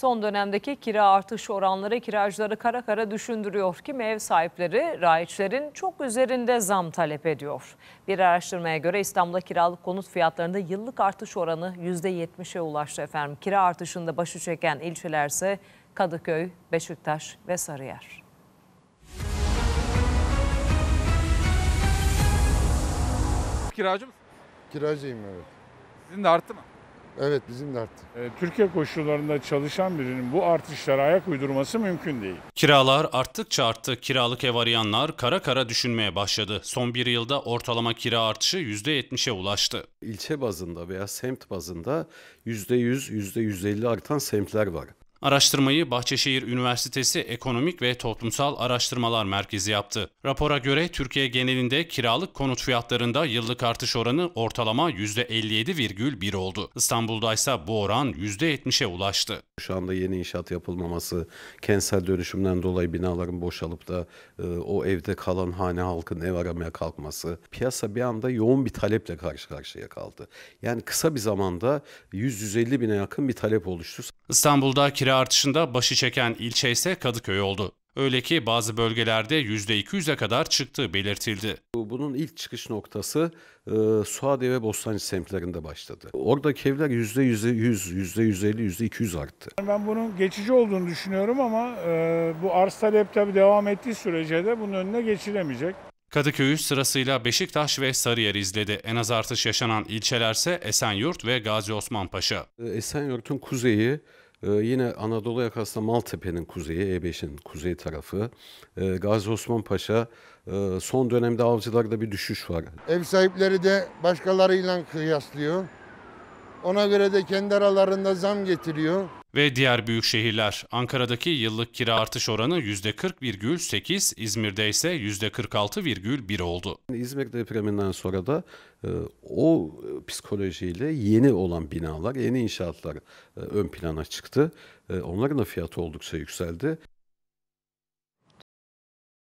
Son dönemdeki kira artış oranları kiracıları kara kara düşündürüyor ki ev sahipleri rayiçlerin çok üzerinde zam talep ediyor. Bir araştırmaya göre İstanbul'da kiralık konut fiyatlarında yıllık artış oranı %70'e ulaştı efendim. Kira artışında başı çeken ilçelerse Kadıköy, Beşiktaş ve Sarıyer. Kiracı mısın? Kiracıyım evet. Sizin de arttı mı? Evet bizim de arttı. Ee, Türkiye koşullarında çalışan birinin bu artışlara ayak uydurması mümkün değil. Kiralar arttıkça arttı. Kiralık ev arayanlar kara kara düşünmeye başladı. Son bir yılda ortalama kira artışı %70'e ulaştı. İlçe bazında veya semt bazında %100, %150 artan semtler var. Araştırmayı Bahçeşehir Üniversitesi Ekonomik ve Toplumsal Araştırmalar Merkezi yaptı. Rapora göre Türkiye genelinde kiralık konut fiyatlarında yıllık artış oranı ortalama %57,1 oldu. İstanbul'da ise bu oran %70'e ulaştı. Şu anda yeni inşaat yapılmaması, kentsel dönüşümden dolayı binaların boşalıp da e, o evde kalan hane halkın ev aramaya kalkması, piyasa bir anda yoğun bir taleple karşı karşıya kaldı. Yani kısa bir zamanda 100-150 bine yakın bir talep oluştu. İstanbul'da kira artışında başı çeken ilçe ise Kadıköy oldu. Öyle ki bazı bölgelerde %200'e kadar çıktığı belirtildi. Bunun ilk çıkış noktası e, Suadiye ve Bostancı semtlerinde başladı. Oradaki evler %100, %150, %200 arttı. Ben bunun geçici olduğunu düşünüyorum ama e, bu arz talep tabii devam ettiği sürece de bunun önüne geçilemeyecek. Kadıköy'ü sırasıyla Beşiktaş ve Sarıyer izledi. En az artış yaşanan ilçelerse Esenyurt ve Gazi Osman Paşa. E, Esenyurt'un kuzeyi ee, yine Anadolu yakasında Maltepe'nin kuzeyi, E5'in kuzey tarafı. Ee, Gazi Osman Paşa e, son dönemde avcılarda bir düşüş var. Ev sahipleri de başkalarıyla kıyaslıyor. Ona göre de kendi aralarında zam getiriyor ve diğer büyük şehirler. Ankara'daki yıllık kira artış oranı %40,8, İzmir'de ise %46,1 oldu. İzmir depreminden sonra da e, o e, psikolojiyle yeni olan binalar, yeni inşaatlar e, ön plana çıktı. Onların da fiyatı oldukça yükseldi.